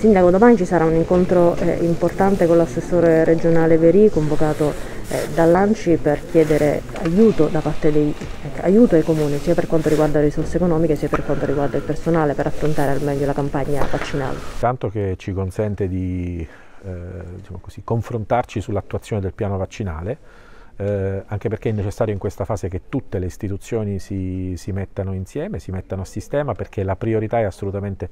Sindaco, domani ci sarà un incontro eh, importante con l'assessore regionale Verì, convocato eh, dall'Anci per chiedere aiuto, dei, ecco, aiuto ai comuni, sia per quanto riguarda le risorse economiche sia per quanto riguarda il personale, per affrontare al meglio la campagna vaccinale. Tanto che ci consente di eh, diciamo così, confrontarci sull'attuazione del piano vaccinale, eh, anche perché è necessario in questa fase che tutte le istituzioni si, si mettano insieme, si mettano a sistema, perché la priorità è assolutamente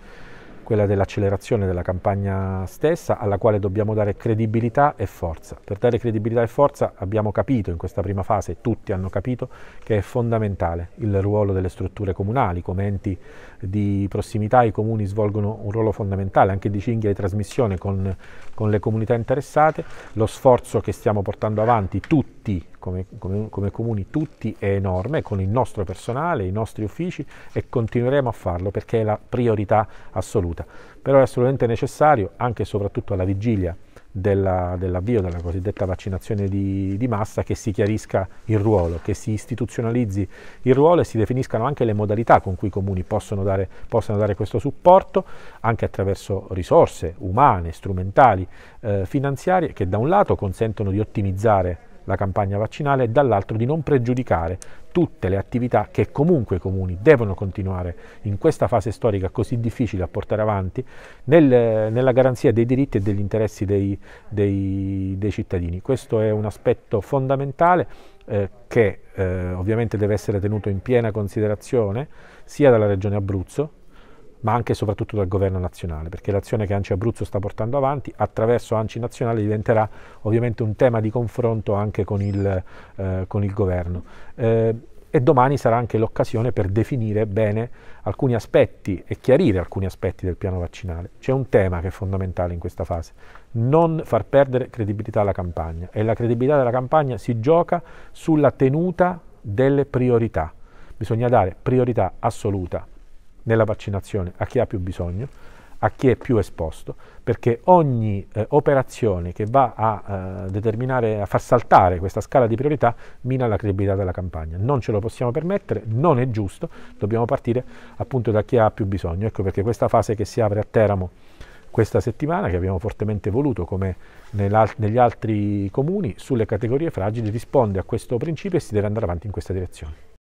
quella dell'accelerazione della campagna stessa, alla quale dobbiamo dare credibilità e forza. Per dare credibilità e forza abbiamo capito in questa prima fase, tutti hanno capito, che è fondamentale il ruolo delle strutture comunali, come enti di prossimità i comuni svolgono un ruolo fondamentale, anche di cinghia di trasmissione con, con le comunità interessate, lo sforzo che stiamo portando avanti tutti come, come, come comuni tutti è enorme con il nostro personale, i nostri uffici e continueremo a farlo perché è la priorità assoluta. Però è assolutamente necessario, anche e soprattutto alla vigilia dell'avvio della cosiddetta vaccinazione di, di, massa che si chiarisca il ruolo, che si istituzionalizzi il ruolo e si definiscano anche le modalità con cui i comuni possono dare, possono dare questo supporto, anche attraverso risorse umane, strumentali, eh, finanziarie, che da un lato consentono di ottimizzare la campagna vaccinale e dall'altro di non pregiudicare tutte le attività che comunque i comuni devono continuare in questa fase storica così difficile a portare avanti nel, nella garanzia dei diritti e degli interessi dei, dei, dei cittadini. Questo è un aspetto fondamentale eh, che eh, ovviamente deve essere tenuto in piena considerazione sia dalla Regione Abruzzo ma anche e soprattutto dal governo nazionale, perché l'azione che Anci Abruzzo sta portando avanti attraverso Anci Nazionale diventerà ovviamente un tema di confronto anche con il, eh, con il governo. Eh, e domani sarà anche l'occasione per definire bene alcuni aspetti e chiarire alcuni aspetti del piano vaccinale. C'è un tema che è fondamentale in questa fase, non far perdere credibilità alla campagna e la credibilità della campagna si gioca sulla tenuta delle priorità. Bisogna dare priorità assoluta nella vaccinazione a chi ha più bisogno, a chi è più esposto, perché ogni eh, operazione che va a eh, determinare, a far saltare questa scala di priorità, mina la credibilità della campagna. Non ce lo possiamo permettere, non è giusto, dobbiamo partire appunto da chi ha più bisogno. Ecco perché questa fase che si apre a Teramo questa settimana, che abbiamo fortemente voluto come negli altri comuni, sulle categorie fragili, risponde a questo principio e si deve andare avanti in questa direzione.